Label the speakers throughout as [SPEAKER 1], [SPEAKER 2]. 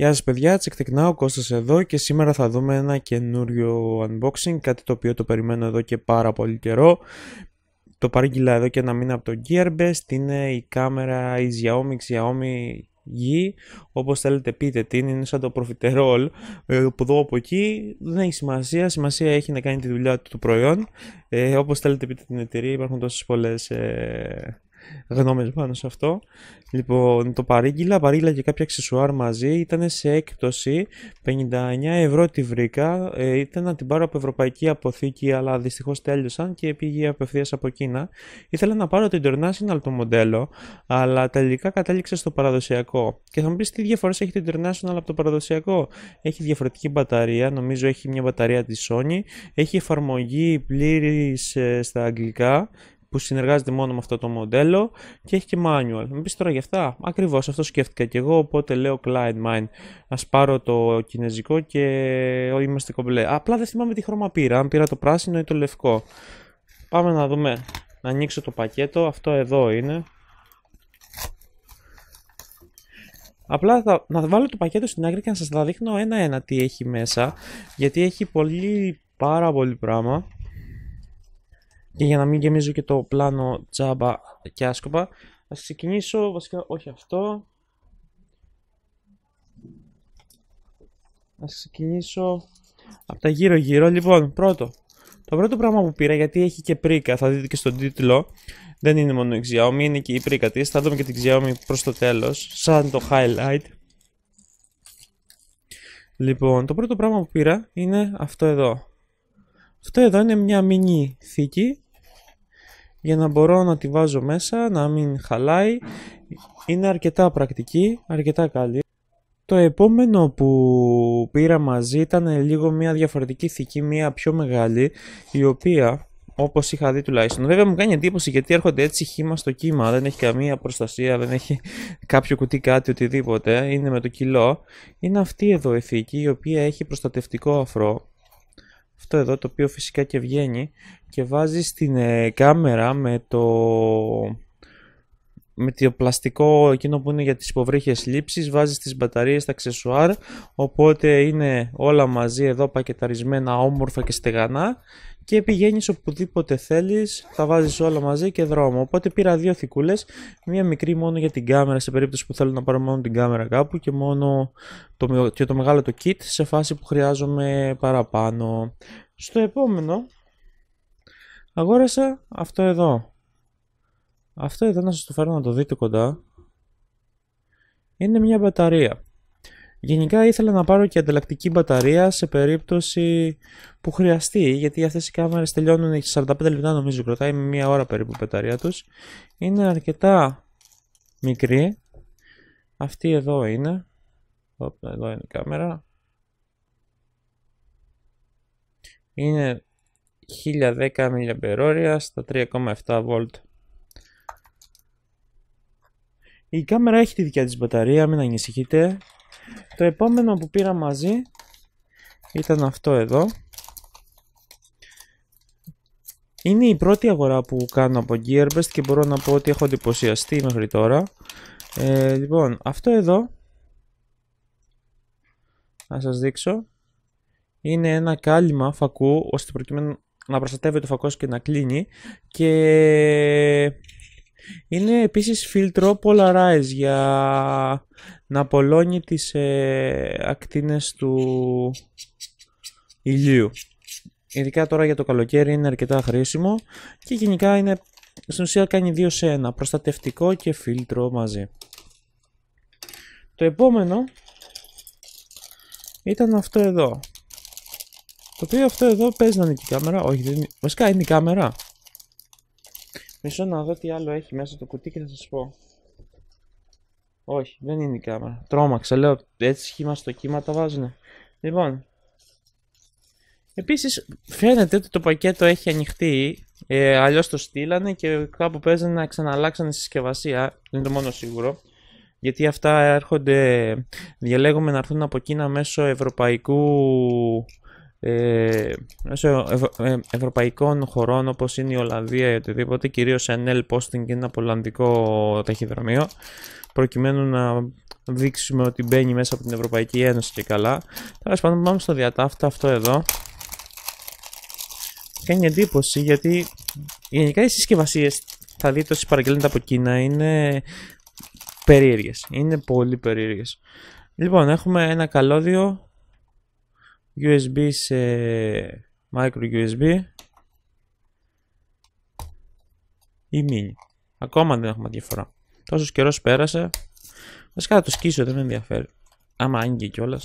[SPEAKER 1] Γεια σας παιδιά, τσικτικνά ο Κώστας εδώ και σήμερα θα δούμε ένα καινούριο unboxing, κάτι το οποίο το περιμένω εδώ και πάρα πολύ καιρό. Το παρήγγειλα εδώ και ένα μήνα από το Gearbest, είναι η κάμερα η Xiaomi Xiaomi G, όπως θέλετε πείτε την, είναι, σαν το Profiterol, ε, που εδώ από εκεί, δεν έχει σημασία, σημασία έχει να κάνει τη δουλειά του το προϊόν, ε, όπως θέλετε πείτε την εταιρεία, υπάρχουν τόσες πολλές... Ε γνώμες πάνω σε αυτό. Λοιπόν, το παρήγγειλα παρήγγειλα και κάποια αξεσουάρ μαζί, ήταν σε έκπτωση, 59 ευρώ τη βρήκα, ε, ήταν να την πάρω από ευρωπαϊκή αποθήκη, αλλά δυστυχώς τέλειωσαν και πήγε απευθείας από Κίνα. Ήθελα να πάρω το international το μοντέλο, αλλά τελικά κατέληξα στο παραδοσιακό. Και θα μου πεις τι διαφορές, έχει το international από το παραδοσιακό. Έχει διαφορετική μπαταρία, νομίζω έχει μια μπαταρία της Sony, έχει εφαρμογή πλήρης ε, στα αγγλικά, που συνεργάζεται μόνο με αυτό το μοντέλο και έχει και manual. Μην πεις τώρα για αυτά, ακριβώς αυτό σκέφτηκα και εγώ, οπότε λέω client mine, ας πάρω το κινέζικο και είμαστε κομπλέ. Απλά δεν θυμάμαι τι χρώμα πήρα, αν πήρα το πράσινο ή το λευκό. Πάμε να δούμε, να ανοίξω το πακέτο, αυτό εδώ είναι. Απλά θα, να βάλω το πακέτο στην άκρη και να σας τα δείχνω ένα-ένα τι έχει μέσα, γιατί έχει πολύ, πάρα πολύ πράγμα. Και για να μην γεμίζω και το πλάνο τζάμπα και άσκοπα, θα ξεκινήσω βασικά όχι αυτό. Ας ξεκινήσω από τα γύρω γύρω. Λοιπόν, πρώτο. Το πρώτο πράγμα που πήρα, γιατί έχει και πρίκα, θα δείτε και στον τίτλο, δεν είναι μόνο η Xiaomi, είναι και η πρίκα της Θα δούμε και την Xiaomi προς το τέλος, σαν το highlight. Λοιπόν, το πρώτο πράγμα που πήρα είναι αυτό εδώ. Αυτό εδώ είναι μια μινι θήκη για να μπορώ να τη βάζω μέσα, να μην χαλάει. Είναι αρκετά πρακτική, αρκετά καλή. Το επόμενο που πήρα μαζί ήταν λίγο μια διαφορετική θήκη, μια πιο μεγάλη, η οποία όπως είχα δει τουλάχιστον. Βέβαια μου κάνει εντύπωση γιατί έρχονται έτσι χήμα στο κύμα, δεν έχει καμία προστασία, δεν έχει κάποιο κουτί κάτι οτιδήποτε, είναι με το κιλό. Είναι αυτή εδώ η θήκη η οποία έχει προστατευτικό αφρό, αυτό εδώ το οποίο φυσικά και βγαίνει και βάζει στην ε, κάμερα με το με το πλαστικό εκείνο που είναι για τις υποβρύχες λήψης, βάζεις τις μπαταρίες, τα αξεσουάρ, οπότε είναι όλα μαζί εδώ πακεταρισμένα όμορφα και στεγανά και πηγαίνεις οπουδήποτε θέλεις, τα βάζεις όλα μαζί και δρόμο. Οπότε πήρα δύο θικούλες, μία μικρή μόνο για την κάμερα σε περίπτωση που θέλω να πάρω μόνο την κάμερα κάπου και μόνο το, και το μεγάλο το kit σε φάση που χρειάζομαι παραπάνω. Στο επόμενο αγόρασα αυτό εδώ αυτό εδώ να σας το φέρω να το δείτε κοντά. Είναι μια μπαταρία. Γενικά ήθελα να πάρω και ανταλλακτική μπαταρία σε περίπτωση που χρειαστεί γιατί αυτές οι κάμερες τελειώνουν 45 λεπτά νομίζω κρατάει μια ώρα περίπου η μπαταρία τους είναι αρκετά μικρή αυτή εδώ είναι εδώ είναι η κάμερα είναι 1010 mAh στα 3,7 Volt. Η κάμερα έχει τη δικιά της μπαταρία, μην ανησυχείτε. Το επόμενο που πήρα μαζί ήταν αυτό εδώ. Είναι η πρώτη αγορά που κάνω από Gearbest και μπορώ να πω ότι έχω εντυπωσιαστεί μέχρι τώρα. Ε, λοιπόν, αυτό εδώ, να σας δείξω, είναι ένα κάλυμα φακού, ώστε προκειμένου να προστατεύει το φακός και να κλείνει και είναι επίσης φίλτρο polarize για να απολώνει τις ε, ακτίνες του ηλίου. Ειδικά τώρα για το καλοκαίρι είναι αρκετά χρήσιμο και γενικά είναι, στην ουσία κάνει δύο σε ένα, προστατευτικό και φίλτρο μαζί. Το επόμενο ήταν αυτό εδώ. Το οποίο αυτό εδώ παίζει να είναι και η κάμερα. Όχι, δεν είναι. Βασικά είναι η κάμερα. Μισό να δω τι άλλο έχει μέσα το κουτί και θα σας πω. Όχι, δεν είναι η κάμερα. Τρόμαξα, λέω έτσι σχήμα στο κύμα τα βάζουνε. Λοιπόν. Επίσης φαίνεται ότι το πακέτο έχει ανοιχτεί, ε, αλλιώς το στείλανε και κάπου παίζανε να τη συσκευασία, είναι το μόνο σίγουρο. Γιατί αυτά έρχονται, διαλέγουμε να έρθουν από Κίνα μέσω ευρωπαϊκού ε, ε, ευρωπαϊκών χωρών όπως είναι η Ολλανδία ή οτιδήποτε, κυρίως NL Posting είναι ένα Ολλανδικό ταχυδρομείο, προκειμένου να δείξουμε ότι μπαίνει μέσα από την Ευρωπαϊκή Ένωση και καλά. Τώρα πάντων πάμε στο διατάφτα αυτό εδώ. Κάνει εντύπωση γιατί γενικά οι συσκευασίες θα δείτε όσοι παραγγέλνετε από Κίνα είναι περίεργες. Είναι πολύ περίεργες. Λοιπόν, έχουμε ένα καλώδιο USB σε micro USB ή mini. Ακόμα δεν έχουμε διαφορά. Τόσος καιρός πέρασε. Βασικά θα το σκίσω, δεν με ενδιαφέρει. Άμα άνοιγε κιόλα.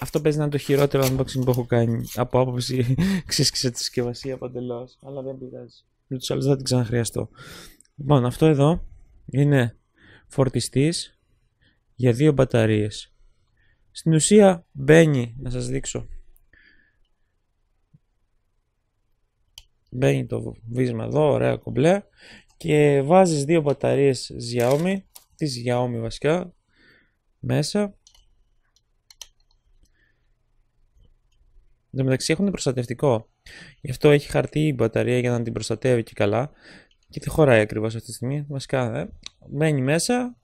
[SPEAKER 1] Αυτό παίζει να είναι το χειρότερο unboxing που έχω κάνει. Από άποψη ξύσκησε τη συσκευασία παντελώς. Αλλά δεν πειράζει. τους άλλους δεν την ξαναχρειαστώ. Λοιπόν, αυτό εδώ είναι φορτιστής για δύο μπαταρίες. Στην ουσία μπαίνει, να σας δείξω. Μπαίνει το βίσμα εδώ, ωραία κομπλέ. Και βάζεις δύο μπαταρίες Xiaomi, τις Xiaomi βασικά, μέσα. Εν τω μεταξύ έχουν προστατευτικό. Γι' αυτό έχει χαρτί η μπαταρία για να την προστατεύει και καλά. Και τη χωράει ακριβώς αυτή τη στιγμή. Βασικά, ε. μπαίνει μέσα,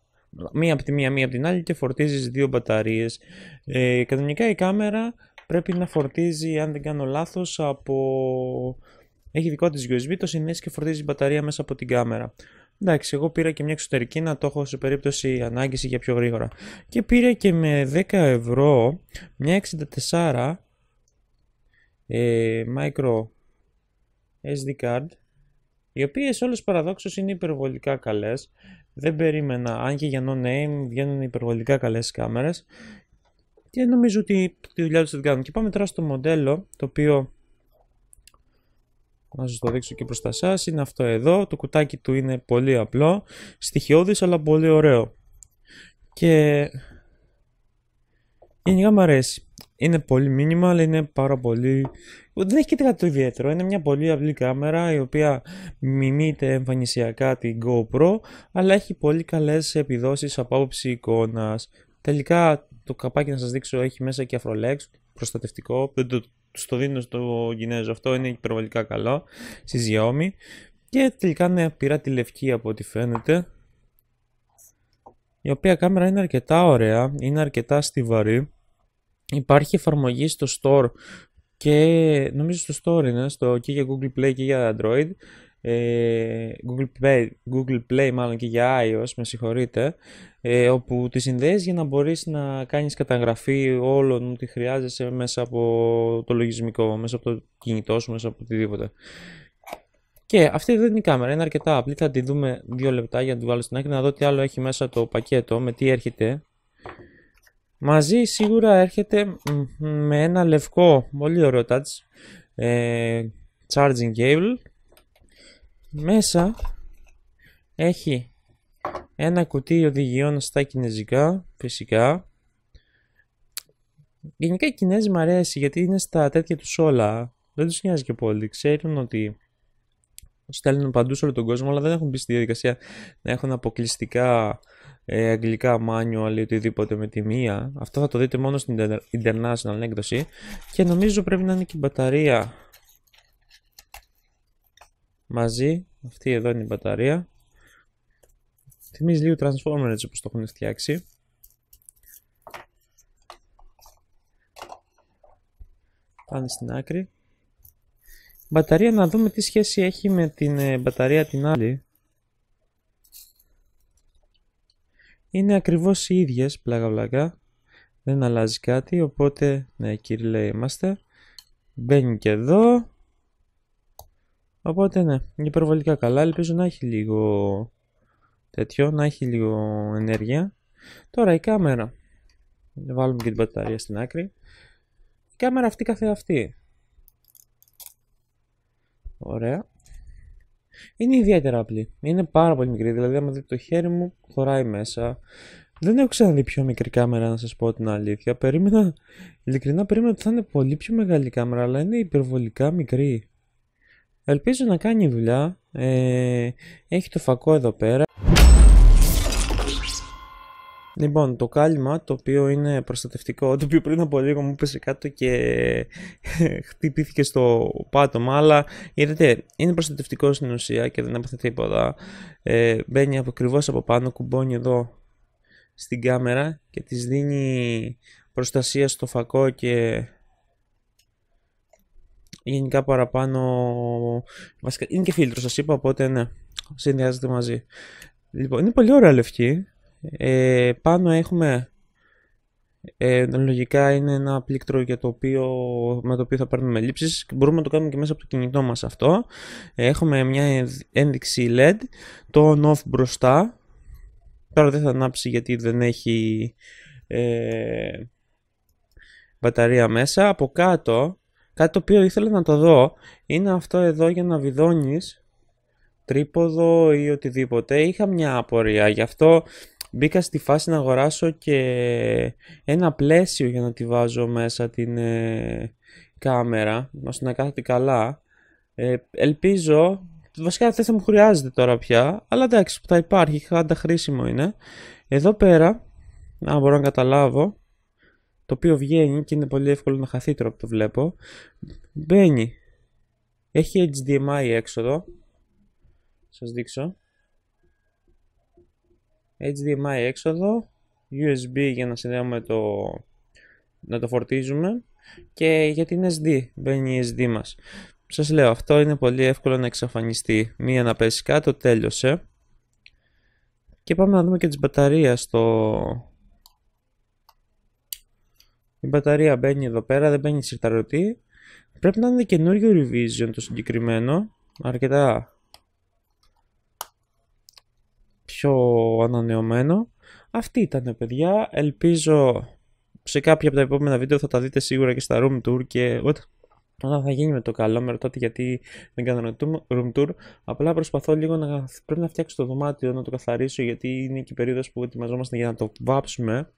[SPEAKER 1] Μία από τη μία, μία από την άλλη και φορτίζεις δύο μπαταρίες. Ε, κανονικά η κάμερα πρέπει να φορτίζει, αν δεν κάνω λάθος, από... Έχει δικό της USB, το συνδέσεις και φορτίζει μπαταρία μέσα από την κάμερα. Εντάξει, εγώ πήρα και μια εξωτερική να το έχω σε περίπτωση ανάγκηση για πιο γρήγορα. Και πήρα και με 10 ευρώ μια 64 ε, micro SD card οι οποίες όλες παραδόξως είναι υπερβολικά καλές δεν περίμενα, αν και για no name βγαίνουν υπερβολικά καλές κάμερες και νομίζω ότι τη δουλειά τους δεν κάνουν. Και πάμε τώρα στο μοντέλο, το οποίο να σας το δείξω και προς τα σας, είναι αυτό εδώ, το κουτάκι του είναι πολύ απλό, στοιχειώδης αλλά πολύ ωραίο. Και γενικά μου αρέσει. Είναι πολύ αλλά είναι πάρα πολύ... Δεν έχει και κάτι ιδιαίτερο, είναι μια πολύ απλή κάμερα η οποία μιμείται εμφανισιακά την GoPro αλλά έχει πολύ καλές επιδόσεις από άποψη εικόνας. Τελικά το καπάκι να σας δείξω έχει μέσα και αφρολέξ προστατευτικό, δεν το στο δίνω στο Κινέζο αυτό, είναι υπερβολικά καλό, στη Xiaomi. Και τελικά είναι πήρα τη λευκή από ό,τι φαίνεται, η οποία κάμερα είναι αρκετά ωραία, είναι αρκετά στιβαρή. Υπάρχει εφαρμογή στο Store και νομίζω στο Store είναι, στο, και για Google Play και για Android. Ε, Google, Play, Google Play μάλλον και για iOS, με συγχωρείτε, ε, όπου τη συνδέεις για να μπορείς να κάνεις καταγραφή όλων ότι χρειάζεσαι μέσα από το λογισμικό, μέσα από το κινητό σου, μέσα από οτιδήποτε. Και αυτή δεν είναι η κάμερα, είναι αρκετά απλή. Θα τη δούμε δύο λεπτά για να τη βάλω στην άκρη να δω τι άλλο έχει μέσα το πακέτο, με τι έρχεται Μαζί σίγουρα έρχεται με ένα λευκό, πολύ ωραίο touch, ε, charging cable. Μέσα έχει ένα κουτί οδηγιών στα κινέζικα, φυσικά. Γενικά οι Κινέζοι μου αρέσει γιατί είναι στα τέτοια τους όλα. Δεν τους νοιάζει και πολύ. Ξέρουν ότι στέλνουν παντού σε όλο τον κόσμο, αλλά δεν έχουν μπει στη διαδικασία να έχουν αποκλειστικά ε, αγγλικά manual ή οτιδήποτε με τη μία. Αυτό θα το δείτε μόνο στην international έκδοση. Και νομίζω πρέπει να είναι και η μπαταρία μαζί. Αυτή εδώ είναι η μπαταρία. Θυμίζει λίγο Transformer έτσι όπως το έχουν φτιάξει. Πάνε στην άκρη. Μπαταρία να δούμε τι σχέση έχει με την ε, μπαταρία την άλλη. είναι ακριβώς οι ίδιες πλάκα πλάκα. Δεν αλλάζει κάτι, οπότε, ναι κύριε είμαστε. Μπαίνει και εδώ. Οπότε ναι, είναι υπερβολικά καλά. Ελπίζω να έχει λίγο τέτοιο, να έχει λίγο ενέργεια. Τώρα η κάμερα. Βάλουμε και την μπαταρία στην άκρη. Η κάμερα αυτή καθεαυτή. Ωραία είναι ιδιαίτερα απλή. Είναι πάρα πολύ μικρή. Δηλαδή, άμα δείτε το χέρι μου, χωράει μέσα. Δεν έχω ξαναδεί πιο μικρή κάμερα, να σας πω την αλήθεια. Περίμενα, ειλικρινά, περίμενα ότι θα είναι πολύ πιο μεγάλη κάμερα, αλλά είναι υπερβολικά μικρή. Ελπίζω να κάνει δουλειά. Ε, έχει το φακό εδώ πέρα. Λοιπόν, το κάλυμα το οποίο είναι προστατευτικό, το οποίο πριν από λίγο μου πέσε κάτω και χτυπήθηκε στο πάτωμα, αλλά είδατε, είναι προστατευτικό στην ουσία και δεν έπαθε τίποτα. Ε, μπαίνει ακριβώς από πάνω, κουμπώνει εδώ στην κάμερα και της δίνει προστασία στο φακό και γενικά παραπάνω βασικά είναι και φίλτρο σας είπα οπότε ναι συνδυάζεται μαζί λοιπόν είναι πολύ ωραία λευκή ε, πάνω έχουμε, ε, λογικά είναι ένα πλήκτρο για το οποίο, με το οποίο θα παίρνουμε λήψεις. Μπορούμε να το κάνουμε και μέσα από το κινητό μας αυτό. Έχουμε μια ένδειξη LED, το on off μπροστά. Τώρα δεν θα ανάψει γιατί δεν έχει ε, μπαταρία μέσα. Από κάτω, κάτι το οποίο ήθελα να το δω, είναι αυτό εδώ για να βιδώνεις τρίποδο ή οτιδήποτε. Είχα μια απορία, γι' αυτό μπήκα στη φάση να αγοράσω και ένα πλαίσιο για να τη βάζω μέσα την ε, κάμερα, ώστε να κάθεται καλά. Ε, ελπίζω, βασικά δεν θα μου χρειάζεται τώρα πια, αλλά εντάξει που θα υπάρχει, πάντα χρήσιμο είναι. Εδώ πέρα, να μπορώ να καταλάβω, το οποίο βγαίνει και είναι πολύ εύκολο να χαθεί τώρα που το βλέπω, μπαίνει. Έχει HDMI έξοδο, σας δείξω. HDMI έξοδο, USB για να συνδέουμε το, να το φορτίζουμε και για την SD μπαίνει η SD μας. Σας λέω αυτό είναι πολύ εύκολο να εξαφανιστεί, μία να πέσει κάτω, τέλειωσε. Και πάμε να δούμε και τις μπαταρίες το Η μπαταρία μπαίνει εδώ πέρα, δεν μπαίνει συρταρωτή. Πρέπει να είναι καινούριο revision το συγκεκριμένο, αρκετά πιο ανανεωμένο. Αυτή ήταν παιδιά, ελπίζω σε κάποια από τα επόμενα βίντεο θα τα δείτε σίγουρα και στα room tour και όταν θα γίνει με το καλό, με ρωτάτε γιατί δεν κάνω room tour. Απλά προσπαθώ λίγο να πρέπει να φτιάξω το δωμάτιο, να το καθαρίσω, γιατί είναι και η περίοδος που ετοιμαζόμαστε για να το βάψουμε.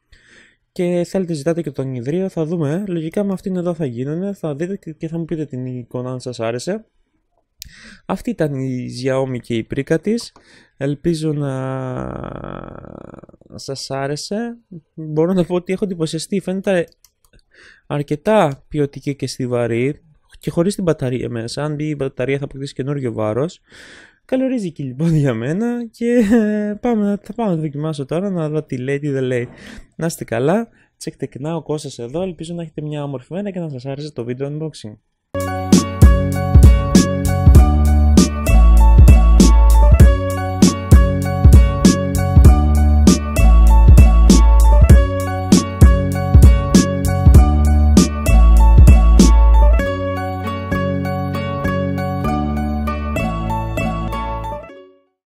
[SPEAKER 1] Και θέλετε, ζητάτε και τον ιδρύο, θα δούμε. Λογικά με αυτήν εδώ θα γίνουνε θα δείτε και θα μου πείτε την εικόνα αν σας άρεσε. Αυτή ήταν η Xiaomi και η πρίκα της. Ελπίζω να σας άρεσε. Μπορώ να πω ότι έχω εντυπωσιαστεί. Φαίνεται αρκετά ποιοτική και στιβαρή και χωρίς την μπαταρία μέσα. Αν μπει η μπαταρία θα αποκτήσει καινούριο βάρος. και λοιπόν για μένα και πάμε, θα πάμε να δοκιμάσω τώρα να δω τι λέει, τι δεν λέει. Να είστε καλά, τσεκτεκνά ο Κώστας εδώ, ελπίζω να έχετε μια όμορφη μέρα και να σας άρεσε το βίντεο unboxing.